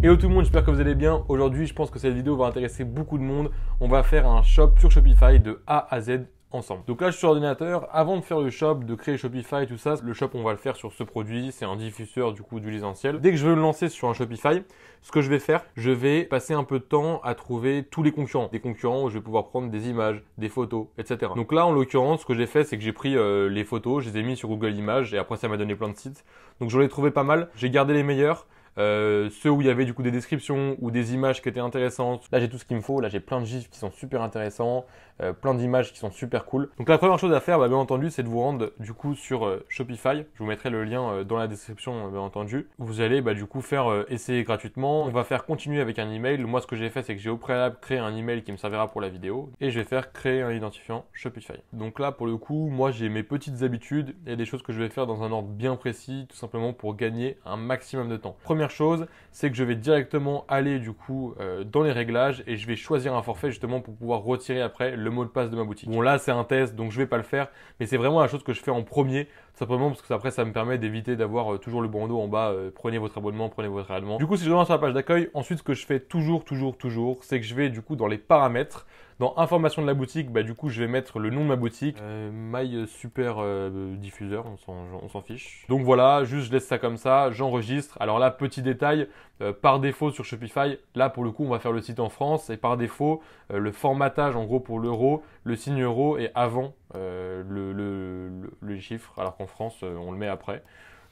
Hello tout le monde, j'espère que vous allez bien. Aujourd'hui, je pense que cette vidéo va intéresser beaucoup de monde. On va faire un shop sur Shopify de A à Z ensemble. Donc là, je suis sur ordinateur. Avant de faire le shop, de créer Shopify, tout ça, le shop, on va le faire sur ce produit. C'est un diffuseur du coup d'huile essentielle. Dès que je veux le lancer sur un Shopify, ce que je vais faire, je vais passer un peu de temps à trouver tous les concurrents. Des concurrents où je vais pouvoir prendre des images, des photos, etc. Donc là, en l'occurrence, ce que j'ai fait, c'est que j'ai pris euh, les photos, je les ai mis sur Google Images et après, ça m'a donné plein de sites. Donc j'en ai trouvé pas mal. J'ai gardé les meilleurs euh, ceux où il y avait du coup des descriptions ou des images qui étaient intéressantes. Là j'ai tout ce qu'il me faut, là j'ai plein de gifs qui sont super intéressants, euh, plein d'images qui sont super cool. Donc la première chose à faire, bah, bien entendu, c'est de vous rendre du coup sur euh, Shopify. Je vous mettrai le lien dans la description, bien entendu. Vous allez bah, du coup faire essayer gratuitement. On va faire continuer avec un email. Moi ce que j'ai fait, c'est que j'ai au préalable créé un email qui me servira pour la vidéo et je vais faire créer un identifiant Shopify. Donc là pour le coup, moi j'ai mes petites habitudes et des choses que je vais faire dans un ordre bien précis, tout simplement pour gagner un maximum de temps. Première chose, c'est que je vais directement aller du coup euh, dans les réglages et je vais choisir un forfait justement pour pouvoir retirer après le mot de passe de ma boutique. Bon là c'est un test donc je vais pas le faire, mais c'est vraiment la chose que je fais en premier simplement parce que après ça me permet d'éviter d'avoir euh, toujours le bandeau en bas euh, prenez votre abonnement, prenez votre abonnement. Du coup, si je reviens sur la page d'accueil, ensuite ce que je fais toujours toujours toujours, c'est que je vais du coup dans les paramètres dans information de la boutique, bah, du coup, je vais mettre le nom de ma boutique, euh, My Super euh, Diffuseur, on s'en fiche. Donc voilà, juste je laisse ça comme ça, j'enregistre. Alors là, petit détail, euh, par défaut sur Shopify, là pour le coup, on va faire le site en France et par défaut, le formatage en gros pour l'euro, le signe euro est avant le, chiffre, alors qu'en France, on le met après.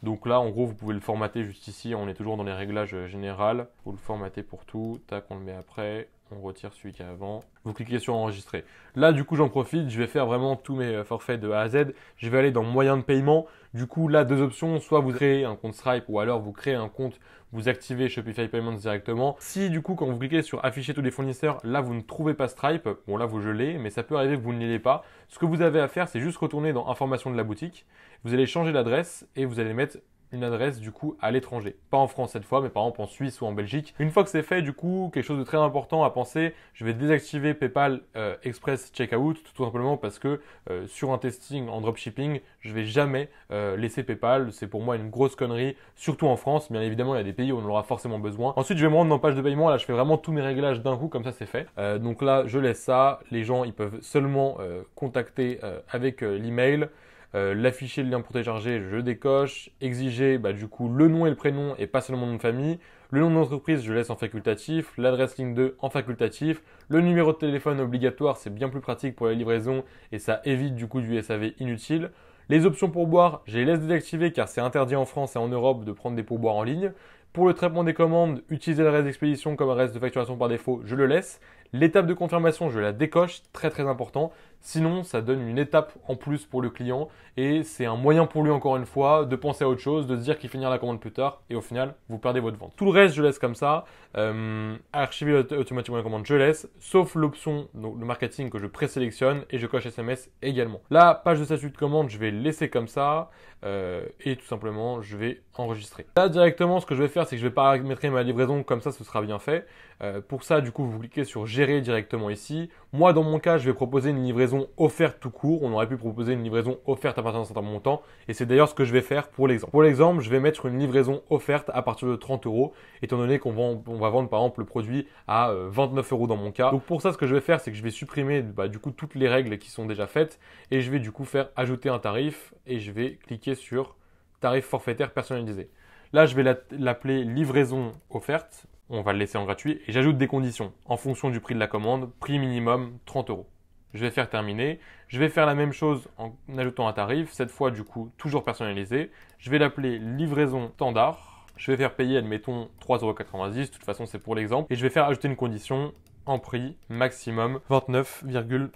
Donc là, en gros, vous pouvez le formater juste ici. On est toujours dans les réglages général. Vous le formatez pour tout. Tac, on le met après on retire celui qui est avant. Vous cliquez sur enregistrer. Là, du coup, j'en profite. Je vais faire vraiment tous mes euh, forfaits de A à Z. Je vais aller dans moyens de paiement. Du coup, là, deux options. Soit vous créez un compte Stripe ou alors vous créez un compte, vous activez Shopify Payments directement. Si, du coup, quand vous cliquez sur afficher tous les fournisseurs, là, vous ne trouvez pas Stripe, bon, là, vous gelez, mais ça peut arriver que vous ne l'ayez pas. Ce que vous avez à faire, c'est juste retourner dans informations de la boutique. Vous allez changer d'adresse et vous allez mettre adresse du coup à l'étranger. Pas en France cette fois, mais par exemple en Suisse ou en Belgique. Une fois que c'est fait, du coup, quelque chose de très important à penser, je vais désactiver PayPal euh, Express Checkout tout simplement parce que euh, sur un testing en dropshipping, je vais jamais euh, laisser PayPal. C'est pour moi une grosse connerie, surtout en France. Bien évidemment, il y a des pays où on aura forcément besoin. Ensuite, je vais me rendre dans page de paiement. Là, je fais vraiment tous mes réglages d'un coup, comme ça c'est fait. donc là, je laisse ça. Les gens, ils peuvent seulement contacter avec l'email. Euh, l'afficher le lien pour télécharger, je décoche, exiger bah, du coup le nom et le prénom et pas seulement le nom de famille, le nom d'entreprise je laisse en facultatif, l'adresse ligne 2 en facultatif, le numéro de téléphone obligatoire c'est bien plus pratique pour la livraison et ça évite du coup du SAV inutile. Les options pour boire, je les laisse désactiver car c'est interdit en France et en Europe de prendre des pourboires en ligne. Pour le traitement des commandes, utiliser l'adresse d'expédition comme adresse de facturation par défaut, je le laisse. L'étape de confirmation, je la décoche, très très important. Sinon, ça donne une étape en plus pour le client et c'est un moyen pour lui, encore une fois, de penser à autre chose, de se dire qu'il finira la commande plus tard et au final, vous perdez votre vente. Tout le reste, je laisse comme ça. Euh, archiver automatiquement la commande, je laisse, sauf l'option, donc le marketing que je présélectionne et je coche SMS également. La page de statut de commande, je vais laisser comme ça euh, et tout simplement, je vais enregistrer. Là, directement, ce que je vais faire, c'est que je vais paramétrer ma livraison comme ça, ce sera bien fait. Euh, pour ça, du coup, vous cliquez sur gérer directement ici. Moi, dans mon cas, je vais proposer une livraison offerte tout court. On aurait pu proposer une livraison offerte à partir d'un certain montant. Et c'est d'ailleurs ce que je vais faire pour l'exemple. Pour l'exemple, je vais mettre une livraison offerte à partir de 30 euros, étant donné qu'on va vendre par exemple le produit à 29 euh, euros dans mon cas. Donc pour ça, ce que je vais faire, c'est que je vais supprimer bah, du coup toutes les règles qui sont déjà faites et je vais du coup faire ajouter un tarif et je vais cliquer sur tarif forfaitaire personnalisé. Là, je vais l'appeler livraison offerte. On va le laisser en gratuit et j'ajoute des conditions en fonction du prix de la commande, prix minimum 30 euros je vais faire terminer. Je vais faire la même chose en ajoutant un tarif, cette fois du coup toujours personnalisé. Je vais l'appeler livraison standard. Je vais faire payer, admettons, 3,90€, de toute façon c'est pour l'exemple. Et je vais faire ajouter une condition en prix maximum 29,9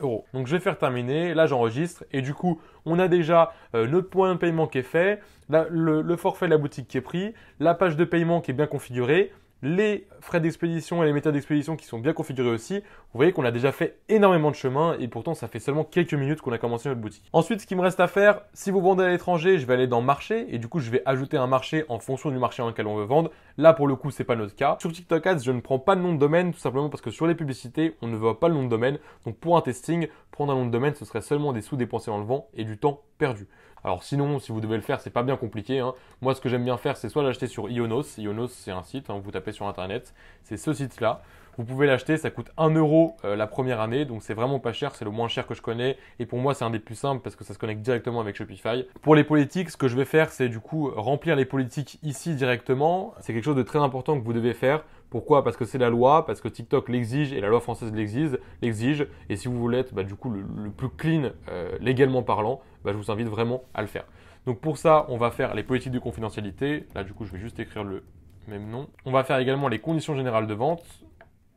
euros. Donc je vais faire terminer, là j'enregistre et du coup on a déjà le euh, notre point de paiement qui est fait, le forfait de la boutique qui est pris, la page de paiement qui est bien configurée, les frais d'expédition et les méthodes d'expédition qui sont bien configurés aussi. Vous voyez qu'on a déjà fait énormément de chemin et pourtant ça fait seulement quelques minutes qu'on a commencé notre boutique. Ensuite, ce qui me reste à faire, si vous vendez à l'étranger, je vais aller dans marché et du coup je vais ajouter un marché en fonction du marché dans lequel on veut vendre. Là pour le coup, c'est pas notre cas. Sur TikTok Ads, je ne prends pas de nom de domaine tout simplement parce que sur les publicités, on ne voit pas le nom de domaine. Donc pour un testing, prendre un nom de domaine, ce serait seulement des sous dépensés en le vent et du temps perdu. Alors sinon, si vous devez le faire, c'est pas bien compliqué. Hein. Moi, ce que j'aime bien faire, c'est soit l'acheter sur Ionos. Ionos, c'est un site, hein, vous tapez sur Internet. C'est ce site-là. Vous pouvez l'acheter, ça coûte 1 euro euh, la première année, donc c'est vraiment pas cher, c'est le moins cher que je connais, et pour moi c'est un des plus simples parce que ça se connecte directement avec Shopify. Pour les politiques, ce que je vais faire, c'est du coup remplir les politiques ici directement. C'est quelque chose de très important que vous devez faire. Pourquoi Parce que c'est la loi, parce que TikTok l'exige et la loi française l'exige. l'exige et si vous voulez être bah, du coup le, plus clean euh, légalement parlant, bah, je vous invite vraiment à le faire. Donc pour ça, on va faire les politiques de confidentialité. Là du coup, je vais juste écrire le même nom. On va faire également les conditions générales de vente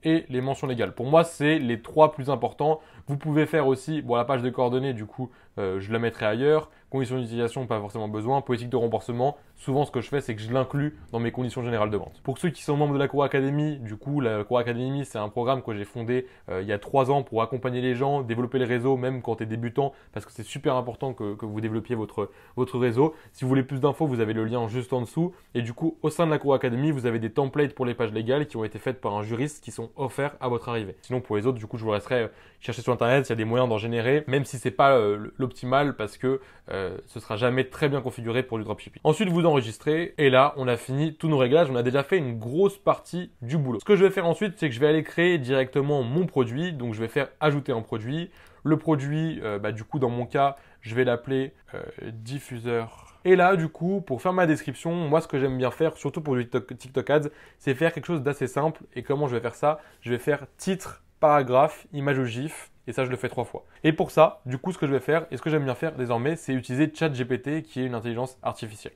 et les mentions légales. Pour moi, c'est les trois plus importants. Vous pouvez faire aussi, bon, la page de coordonnées, du coup, euh, je la mettrai ailleurs. Conditions d'utilisation, pas forcément besoin. Politique de remboursement, souvent ce que je fais, c'est que je l'inclus dans mes conditions générales de vente. Pour ceux qui sont membres de la Cour Academy, du coup, la Cour Academy, c'est un programme que j'ai fondé euh, il y a trois ans pour accompagner les gens, développer les réseaux même quand tu es débutant, parce que c'est super important que, que, vous développiez votre, votre réseau. Si vous voulez plus d'infos, vous avez le lien juste en dessous. Et du coup, au sein de la Cour Academy, vous avez des templates pour les pages légales qui ont été faites par un juriste qui sont offerts à votre arrivée. Sinon, pour les autres, du coup, je vous laisserai euh, chercher sur Internet, s'il y a des moyens d'en générer, même si c'est pas euh, l'optimal parce que euh, ce sera jamais très bien configuré pour du dropshipping. Ensuite, vous enregistrez et là, on a fini tous nos réglages. On a déjà fait une grosse partie du boulot. Ce que je vais faire ensuite, c'est que je vais aller créer directement mon produit. Donc, je vais faire ajouter un produit. Le produit, euh, bah, du coup, dans mon cas, je vais l'appeler euh, diffuseur. Et là, du coup, pour faire ma description, moi, ce que j'aime bien faire, surtout pour du TikTok, Ads, c'est faire quelque chose d'assez simple. Et comment je vais faire ça Je vais faire titre, paragraphe, image au GIF et ça, je le fais trois fois. Et pour ça, du coup, ce que je vais faire et ce que j'aime bien faire désormais, c'est utiliser ChatGPT qui est une intelligence artificielle.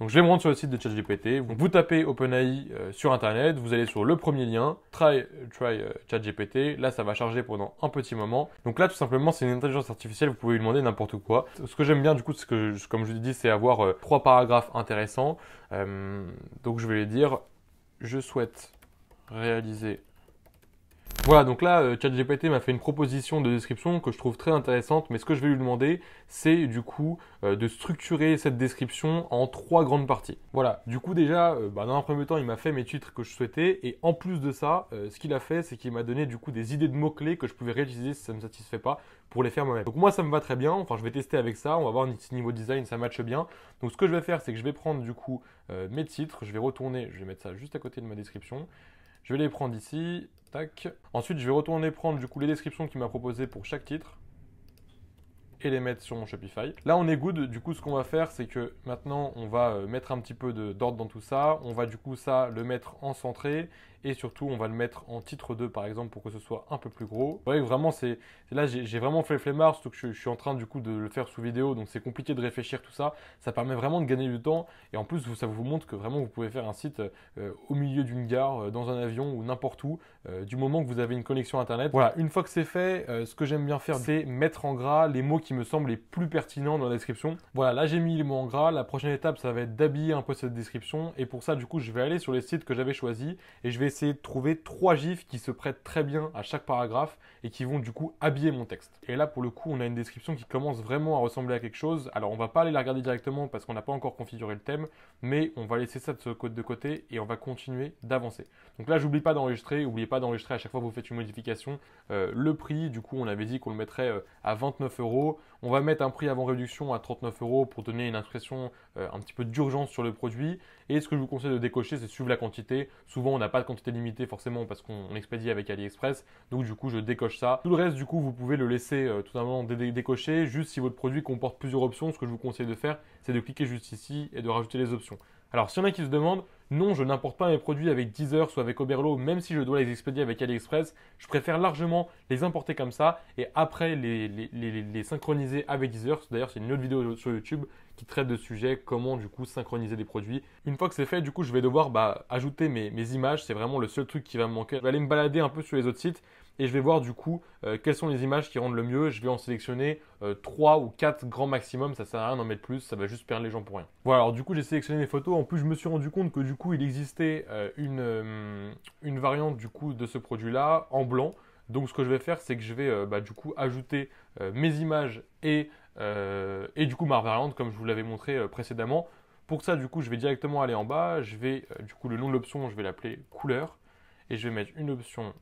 Donc je vais me rendre sur le site de ChatGPT. Vous tapez OpenAI euh, sur internet, vous allez sur le premier lien, try, try euh, ChatGPT. Là, ça va charger pendant un petit moment. Donc là, tout simplement, c'est une intelligence artificielle. Vous pouvez lui demander n'importe quoi. Ce que j'aime bien, du coup, que comme je vous dis, c'est avoir euh, trois paragraphes intéressants. donc je vais lui dire, je souhaite réaliser voilà, donc là, euh, ChatGPT m'a fait une proposition de description que je trouve très intéressante, mais ce que je vais lui demander, c'est du coup euh, de structurer cette description en trois grandes parties. Voilà, du coup déjà, euh, bah, dans un premier temps, il m'a fait mes titres que je souhaitais, et en plus de ça, ce qu'il a fait, c'est qu'il m'a donné du coup des idées de mots-clés que je pouvais réutiliser si ça ne me satisfait pas pour les faire moi-même. Donc moi, ça me va très bien, enfin je vais tester avec ça, on va voir si niveau design ça matche bien. Donc ce que je vais faire, c'est que je vais prendre du coup mes titres, je vais retourner, je vais mettre ça juste à côté de ma description, je vais les prendre ici. Tac. Ensuite, je vais retourner prendre du coup les descriptions qu'il m'a proposées pour chaque titre et les mettre sur mon Shopify. Là, on est good. Du coup, ce qu'on va faire, c'est que maintenant, on va euh, mettre un petit peu d'ordre dans tout ça. On va du coup ça le mettre en centré et surtout on va le mettre en titre 2 par exemple pour que ce soit un peu plus gros. Ouais, vraiment c'est là j'ai vraiment fait le flemmard surtout que je, suis en train du coup de le faire sous vidéo donc c'est compliqué de réfléchir tout ça. Ça permet vraiment de gagner du temps et en plus ça vous montre que vraiment vous pouvez faire un site euh, au milieu d'une gare, euh, dans un avion ou n'importe où euh, du moment que vous avez une connexion internet. Voilà, une fois que c'est fait, ce que j'aime bien faire c'est mettre en gras les mots qui me semblent les plus pertinents dans la description. Voilà, là j'ai mis les mots en gras. La prochaine étape ça va être d'habiller un peu cette description et pour ça du coup je vais aller sur les sites que j'avais choisis et je vais essayer de trouver trois gifs qui se prêtent très bien à chaque paragraphe et qui vont du coup habiller mon texte. Et là, pour le coup, on a une description qui commence vraiment à ressembler à quelque chose. Alors, on va pas aller la regarder directement parce qu'on n'a pas encore configuré le thème, mais on va laisser ça de côté de côté et on va continuer d'avancer. Donc là, j'oublie pas d'enregistrer, n'oubliez pas d'enregistrer à chaque fois que vous faites une modification euh, le prix. Du coup, on avait dit qu'on le mettrait euh, à 29 euros. On va mettre un prix avant réduction à 39 euros pour donner une impression euh, un petit peu d'urgence sur le produit. Et ce que je vous conseille de décocher, c'est suivre la quantité. Souvent, on n'a pas de quantité limitée forcément parce qu'on expédie avec AliExpress. Donc, du coup, je décoche ça. Tout le reste, du coup, vous pouvez le laisser euh, tout simplement décocher. Juste si votre produit comporte plusieurs options, ce que je vous conseille de faire, c'est de cliquer juste ici et de rajouter les options. Alors, s'il y en a qui se demandent, non, je n'importe pas mes produits avec Deezer soit avec Oberlo, même si je dois les expédier avec AliExpress. Je préfère largement les importer comme ça et après les, synchroniser avec Deezer. D'ailleurs, c'est une autre vidéo sur YouTube qui traite de sujet, comment du coup synchroniser des produits. Une fois que c'est fait, du coup, je vais devoir bah, ajouter mes, mes images. C'est vraiment le seul truc qui va me manquer. Je vais aller me balader un peu sur les autres sites et je vais voir du coup euh, quelles sont les images qui rendent le mieux. Je vais en sélectionner 3 euh, ou 4 grands maximum, ça sert à rien d'en mettre plus, ça va juste perdre les gens pour rien. Voilà, alors du coup j'ai sélectionné les photos, en plus je me suis rendu compte que du coup il existait euh, une, variante du coup de ce produit là en blanc. Donc ce que je vais faire c'est que je vais bah, du coup ajouter mes images et, et du coup ma variante comme je vous l'avais montré précédemment. Pour ça du coup je vais directement aller en bas, je vais du coup le nom de l'option je vais l'appeler couleur et je vais mettre une option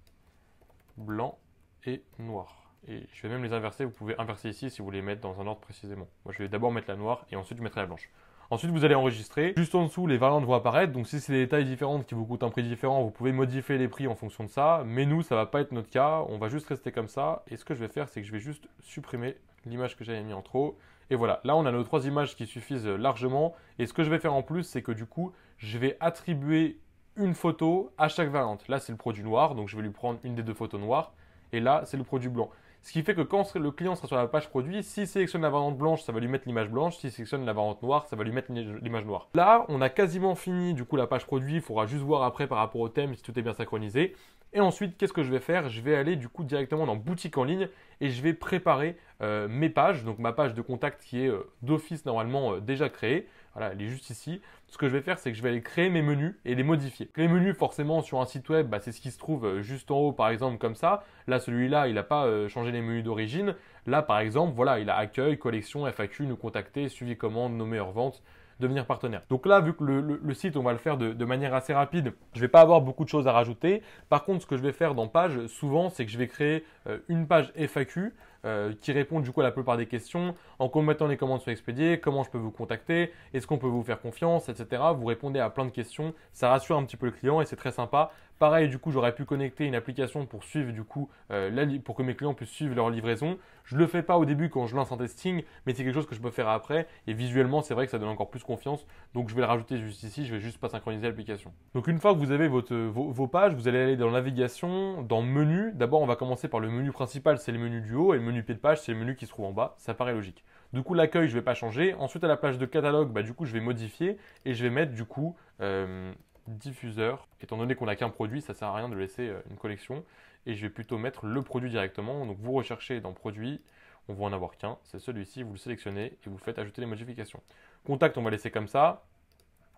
blanc et noir. Et je vais même les inverser, vous pouvez inverser ici si vous voulez mettre dans un ordre précisément. Moi je vais d'abord mettre la noire et ensuite je mettrai la blanche. Ensuite, vous allez enregistrer. Juste en dessous, les variantes vont apparaître. Donc, si c'est des tailles différentes qui vous coûtent un prix différent, vous pouvez modifier les prix en fonction de ça. Mais nous, ça va pas être notre cas. On va juste rester comme ça. Et ce que je vais faire, c'est que je vais juste supprimer l'image que j'avais mis en trop. Et voilà. Là, on a nos trois images qui suffisent largement. Et ce que je vais faire en plus, c'est que du coup, je vais attribuer une photo à chaque variante. Là, c'est le produit noir, donc je vais lui prendre une des deux photos noires. Et là, c'est le produit blanc. Ce qui fait que quand le client sera sur la page produit, s'il sélectionne la variante blanche, ça va lui mettre l'image blanche. S'il sélectionne la variante noire, ça va lui mettre l'image noire. Là, on a quasiment fini du coup la page produit. Il faudra juste voir après par rapport au thème si tout est bien synchronisé. Et ensuite, qu'est-ce que je vais faire Je vais aller du coup directement dans boutique en ligne et je vais préparer euh, mes pages, donc ma page de contact qui est euh, d'office normalement euh, déjà créée. Voilà, elle est juste ici. Ce que je vais faire, c'est que je vais aller créer mes menus et les modifier. Les menus, forcément, sur un site web, bah, c'est ce qui se trouve euh, juste en haut, par exemple, comme ça. Là, celui-là, il n'a pas euh, changé les menus d'origine. Là, par exemple, voilà, il a accueil, collection, FAQ, nous contacter, suivi commande, nos meilleures ventes, devenir partenaire. Donc là, vu que le, site, on va le faire de, manière assez rapide, je ne vais pas avoir beaucoup de choses à rajouter. Par contre, ce que je vais faire dans page, souvent, c'est que je vais créer euh, une page FAQ euh, qui répond du coup à la plupart des questions en commettant les commandes sur expédiées, comment je peux vous contacter, est-ce qu'on peut vous faire confiance, etc. Vous répondez à plein de questions, ça rassure un petit peu le client et c'est très sympa Pareil, du coup, j'aurais pu connecter une application pour suivre, du coup, euh, pour que mes clients puissent suivre leur livraison. Je ne le fais pas au début quand je lance un testing, mais c'est quelque chose que je peux faire après. Et visuellement, c'est vrai que ça donne encore plus confiance. Donc, je vais le rajouter juste ici. Je vais juste pas synchroniser l'application. Donc, une fois que vous avez votre, vos, pages, vous allez aller dans navigation, dans menu. D'abord, on va commencer par le menu principal, c'est le menu du haut, et le menu pied de page, c'est le menu qui se trouve en bas. Ça paraît logique. Du coup, l'accueil, je ne vais pas changer. Ensuite, à la page de catalogue, bah, du coup, je vais modifier et je vais mettre, du coup, euh, diffuseur. Étant donné qu'on n'a qu'un produit, ça sert à rien de laisser euh, une collection. Et je vais plutôt mettre le produit directement. Donc vous recherchez dans produit, on va en avoir qu'un, c'est celui-ci, vous le sélectionnez et vous faites ajouter les modifications. Contact, on va laisser comme ça.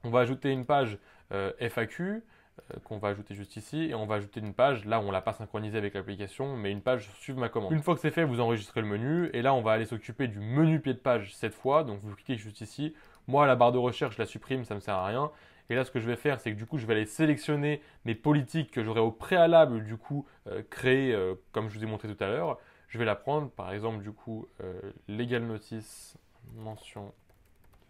On va ajouter une page euh, FAQ euh, qu'on va ajouter juste ici et on va ajouter une page, là on l'a pas synchronisé avec l'application, mais une page suive ma commande. Une fois que c'est fait, vous enregistrez le menu et là on va aller s'occuper du menu pied de page cette fois, donc vous cliquez juste ici. Moi la barre de recherche, je la supprime, ça me sert à rien et là, ce que je vais faire, c'est que du coup, je vais aller sélectionner mes politiques que j'aurais au préalable, du coup, euh, créées, euh, comme je vous ai montré tout à l'heure. Je vais la prendre, par exemple, du coup, euh, Legal notice, mention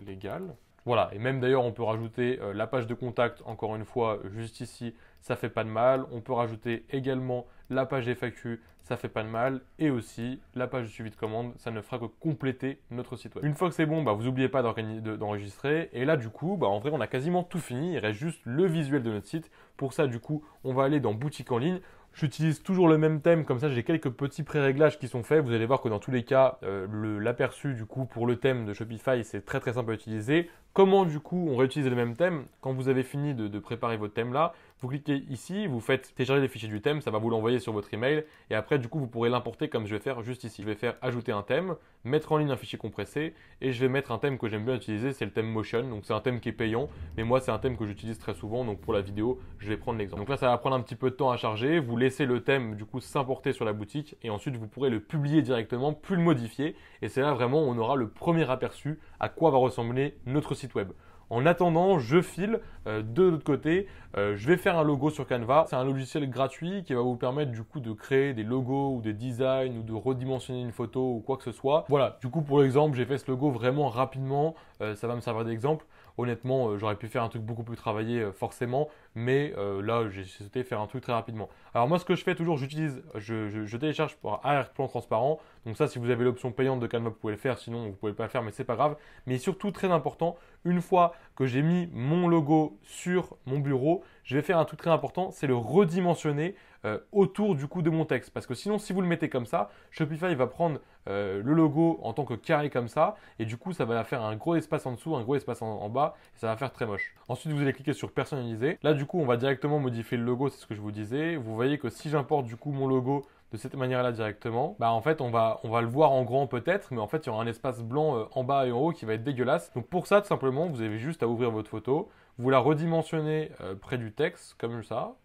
légale. Voilà, et même d'ailleurs, on peut rajouter la page de contact, encore une fois, juste ici, ça fait pas de mal. On peut rajouter également la page FAQ, ça fait pas de mal. Et aussi la page de suivi de commande, ça ne fera que compléter notre site web. Une fois que c'est bon, bah, vous n'oubliez pas d'enregistrer. Et là, du coup, bah, en vrai, on a quasiment tout fini. Il reste juste le visuel de notre site. Pour ça, du coup, on va aller dans boutique en ligne. J'utilise toujours le même thème, comme ça j'ai quelques petits pré-réglages qui sont faits. Vous allez voir que dans tous les cas, euh, l'aperçu du coup pour le thème de Shopify, c'est très très simple à utiliser. Comment du coup on réutilise le même thème Quand vous avez fini de, de préparer votre thème là, vous cliquez ici, vous faites télécharger les fichiers du thème, ça va vous l'envoyer sur votre email. Et après, du coup, vous pourrez l'importer comme je vais faire juste ici. Je vais faire ajouter un thème, mettre en ligne un fichier compressé et je vais mettre un thème que j'aime bien utiliser, c'est le thème Motion. Donc c'est un thème qui est payant, mais moi c'est un thème que j'utilise très souvent. Donc pour la vidéo, je vais prendre l'exemple. Donc là, ça va prendre un petit peu de temps à charger. Vous laissez le thème du coup s'importer sur la boutique et ensuite vous pourrez le publier directement, plus le modifier. Et c'est là vraiment on aura le premier aperçu à quoi va ressembler notre site web. En attendant, je file euh, de l'autre côté euh, je vais faire un logo sur Canva. C'est un logiciel gratuit qui va vous permettre du coup de créer des logos ou des designs ou de redimensionner une photo ou quoi que ce soit. Voilà, du coup pour l'exemple, j'ai fait ce logo vraiment rapidement. Euh, ça va me servir d'exemple. Honnêtement, euh, j'aurais pu faire un truc beaucoup plus travaillé forcément, mais là j'ai souhaité faire un truc très rapidement. Alors moi ce que je fais toujours, j'utilise, je, télécharge pour arrière-plan transparent. Donc ça, si vous avez l'option payante de Canva, vous pouvez le faire. Sinon, vous pouvez pas le faire, mais c'est pas grave. Mais surtout très important, une fois que j'ai mis mon logo sur mon bureau, je vais faire un truc très important, c'est le redimensionner euh, autour du coup de mon texte. Parce que sinon, si vous le mettez comme ça, Shopify va prendre euh, le logo en tant que carré comme ça, et du coup, ça va faire un gros espace en dessous, un gros espace en, bas, et ça va faire très moche. Ensuite, vous allez cliquer sur personnaliser. Là, du coup, on va directement modifier le logo, c'est ce que je vous disais. Vous voyez que si j'importe du coup mon logo de cette manière-là directement, bah en fait on va, on va le voir en grand peut-être, mais en fait il y aura un espace blanc euh, en bas et en haut qui va être dégueulasse. Donc pour ça tout simplement vous avez juste à ouvrir votre photo, vous la redimensionnez euh, près du texte, comme ça.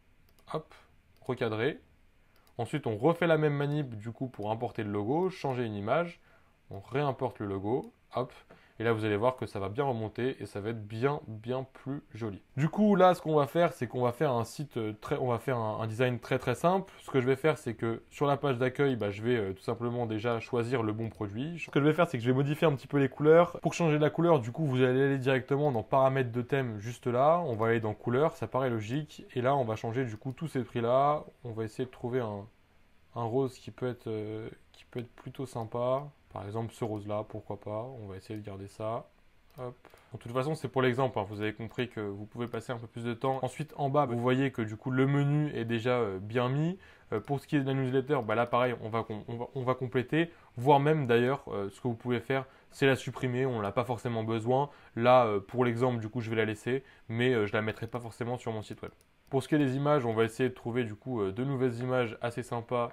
Hop, recadrer. Ensuite, on refait la même manip du coup pour importer le logo, changer une image. On réimporte le logo. Hop. Et là, vous allez voir que ça va bien remonter et ça va être bien, bien plus joli. Du coup, là, ce qu'on va faire, c'est qu'on va faire un site euh, très, on va faire un, design très, très simple. Ce que je vais faire, c'est que sur la page d'accueil, bah, je vais euh, tout simplement déjà choisir le bon produit. Ce que je vais faire, c'est que je vais modifier un petit peu les couleurs. Pour changer la couleur, du coup, vous allez aller directement dans paramètres de thème juste là. On va aller dans couleurs, ça paraît logique. Et là, on va changer du coup tous ces prix-là. On va essayer de trouver un, rose qui peut être, euh, qui peut être plutôt sympa. Par exemple, ce rose-là, pourquoi pas. On va essayer de garder ça. Hop. De toute façon, c'est pour l'exemple. Hein. Vous avez compris que vous pouvez passer un peu plus de temps. Ensuite, en bas, vous voyez que du coup, le menu est déjà euh, bien mis. Euh, pour ce qui est de la newsletter, bah là, pareil, on va, compléter. Voire même, d'ailleurs, euh, ce que vous pouvez faire, c'est la supprimer. On n'a pas forcément besoin. Là, pour l'exemple, du coup, je vais la laisser. Mais je ne la mettrai pas forcément sur mon site web. Pour ce qui est des images, on va essayer de trouver du coup de nouvelles images assez sympas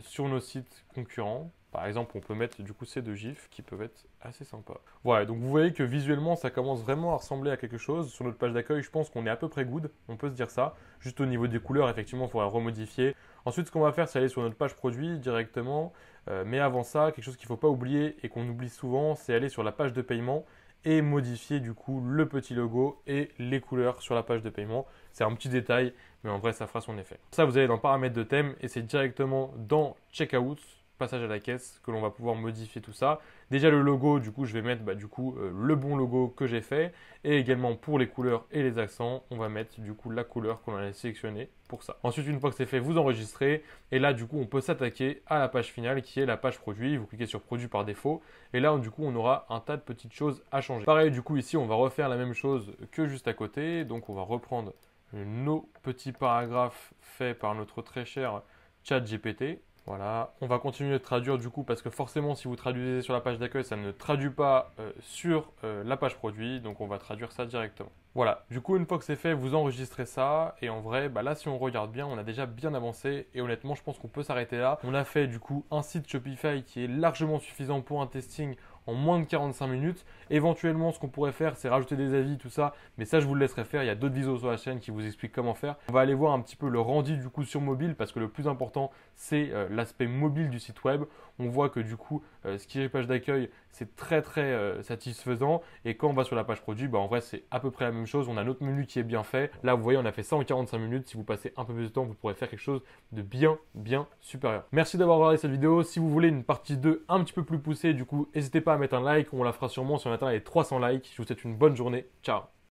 sur nos sites concurrents. Par exemple, on peut mettre du coup ces deux gifs qui peuvent être assez sympas. Voilà, donc vous voyez que visuellement ça commence vraiment à ressembler à quelque chose. Sur notre page d'accueil, je pense qu'on est à peu près good, on peut se dire ça. Juste au niveau des couleurs, effectivement, il faudra remodifier. Ensuite, ce qu'on va faire, c'est aller sur notre page produit directement. Euh, mais avant ça, quelque chose qu'il ne faut pas oublier et qu'on oublie souvent, c'est aller sur la page de paiement et modifier du coup le petit logo et les couleurs sur la page de paiement. C'est un petit détail, mais en vrai, ça fera son effet. Ça, vous allez dans paramètres de thème et c'est directement dans Checkout passage à la caisse que l'on va pouvoir modifier tout ça. Déjà le logo, du coup je vais mettre bah, du coup euh, le bon logo que j'ai fait et également pour les couleurs et les accents, on va mettre du coup la couleur qu'on a sélectionnée pour ça. Ensuite une fois que c'est fait, vous enregistrez et là du coup on peut s'attaquer à la page finale qui est la page produit. Vous cliquez sur produit par défaut et là du coup on aura un tas de petites choses à changer. Pareil du coup ici on va refaire la même chose que juste à côté, donc on va reprendre nos petits paragraphes faits par notre très cher chat GPT voilà, on va continuer de traduire du coup parce que forcément si vous traduisez sur la page d'accueil, ça ne traduit pas euh, sur euh, la page produit, donc on va traduire ça directement. Voilà, du coup une fois que c'est fait, vous enregistrez ça et en vrai, bah là si on regarde bien, on a déjà bien avancé et honnêtement je pense qu'on peut s'arrêter là. On a fait du coup un site Shopify qui est largement suffisant pour un testing en moins de 45 minutes. Éventuellement, ce qu'on pourrait faire, c'est rajouter des avis, tout ça. Mais ça, je vous le laisserai faire. Il y a d'autres vidéos sur la chaîne qui vous expliquent comment faire. On va aller voir un petit peu le rendu du coup sur mobile parce que le plus important, c'est euh, l'aspect mobile du site web. On voit que du coup, euh, ce qui est page d'accueil, c'est très très euh, satisfaisant. Et quand on va sur la page produit, bah, en vrai c'est à peu près la même chose. On a notre menu qui est bien fait. Là vous voyez on a fait ça en 45 minutes. Si vous passez un peu plus de temps, vous pourrez faire quelque chose de bien bien supérieur. Merci d'avoir regardé cette vidéo. Si vous voulez une partie 2 un petit peu plus poussée, du coup n'hésitez pas à mettre un like. On la fera sûrement si on atteint les 300 likes. Je vous souhaite une bonne journée. Ciao